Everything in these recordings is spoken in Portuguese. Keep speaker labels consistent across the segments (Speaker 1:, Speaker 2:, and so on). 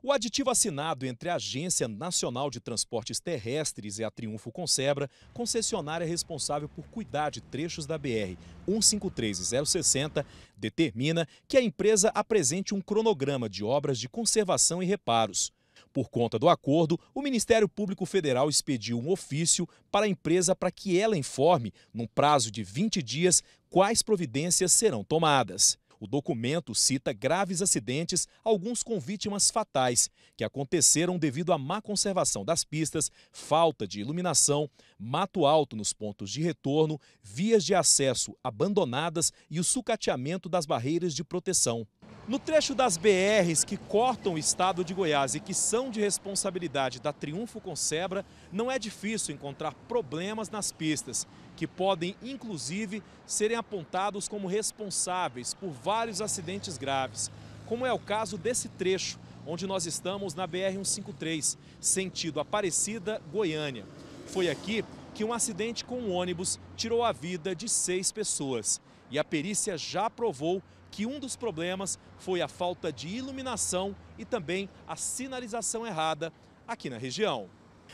Speaker 1: O aditivo assinado entre a Agência Nacional de Transportes Terrestres e a Triunfo Concebra, concessionária responsável por cuidar de trechos da BR 153 e 060, determina que a empresa apresente um cronograma de obras de conservação e reparos. Por conta do acordo, o Ministério Público Federal expediu um ofício para a empresa para que ela informe, num prazo de 20 dias, quais providências serão tomadas. O documento cita graves acidentes, alguns com vítimas fatais, que aconteceram devido à má conservação das pistas, falta de iluminação, mato alto nos pontos de retorno, vias de acesso abandonadas e o sucateamento das barreiras de proteção. No trecho das BRs que cortam o estado de Goiás e que são de responsabilidade da Triunfo Concebra, não é difícil encontrar problemas nas pistas, que podem inclusive serem apontados como responsáveis por vários acidentes graves, como é o caso desse trecho, onde nós estamos na BR-153, sentido Aparecida, Goiânia. Foi aqui que um acidente com um ônibus tirou a vida de seis pessoas. E a perícia já provou que um dos problemas foi a falta de iluminação e também a sinalização errada aqui na região.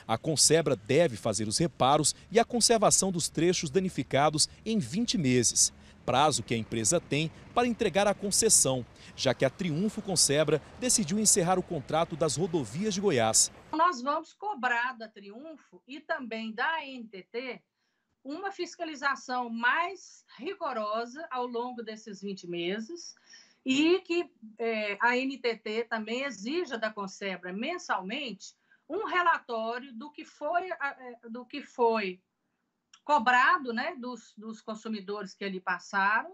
Speaker 1: A Concebra deve fazer os reparos e a conservação dos trechos danificados em 20 meses, prazo que a empresa tem para entregar a concessão, já que a Triunfo Concebra decidiu encerrar o contrato das rodovias de Goiás.
Speaker 2: Nós vamos cobrar da Triunfo e também da NTT uma fiscalização mais rigorosa ao longo desses 20 meses e que eh, a NTT também exija da Concebra mensalmente um relatório do que foi, é, do que foi cobrado né, dos, dos consumidores que ali passaram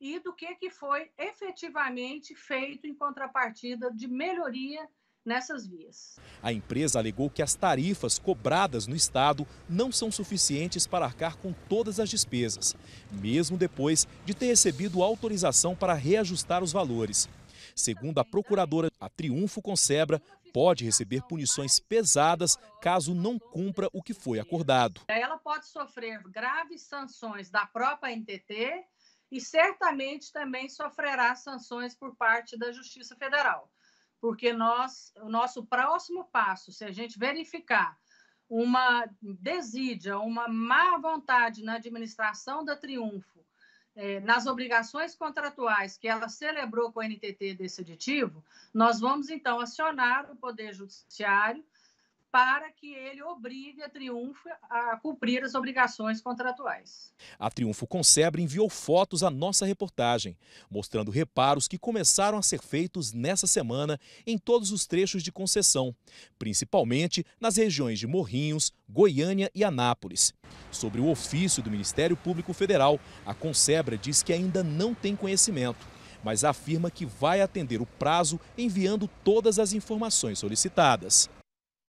Speaker 2: e do que, que foi efetivamente feito em contrapartida de melhoria nessas vias.
Speaker 1: A empresa alegou que as tarifas cobradas no estado não são suficientes para arcar com todas as despesas, mesmo depois de ter recebido autorização para reajustar os valores. Segundo a procuradora, a Triunfo Concebra pode receber punições pesadas caso não cumpra o que foi acordado.
Speaker 2: Ela pode sofrer graves sanções da própria NTT e certamente também sofrerá sanções por parte da Justiça Federal. Porque nós, o nosso próximo passo, se a gente verificar uma desídia, uma má vontade na administração da Triunfo é, nas obrigações contratuais que ela celebrou com o NTT desse aditivo, nós vamos então acionar o Poder Judiciário para que ele obrigue a Triunfo a cumprir as obrigações contratuais.
Speaker 1: A Triunfo Concebre enviou fotos à nossa reportagem, mostrando reparos que começaram a ser feitos nessa semana em todos os trechos de concessão, principalmente nas regiões de Morrinhos, Goiânia e Anápolis. Sobre o ofício do Ministério Público Federal, a Concebra diz que ainda não tem conhecimento mas afirma que vai atender o prazo enviando todas as informações solicitadas.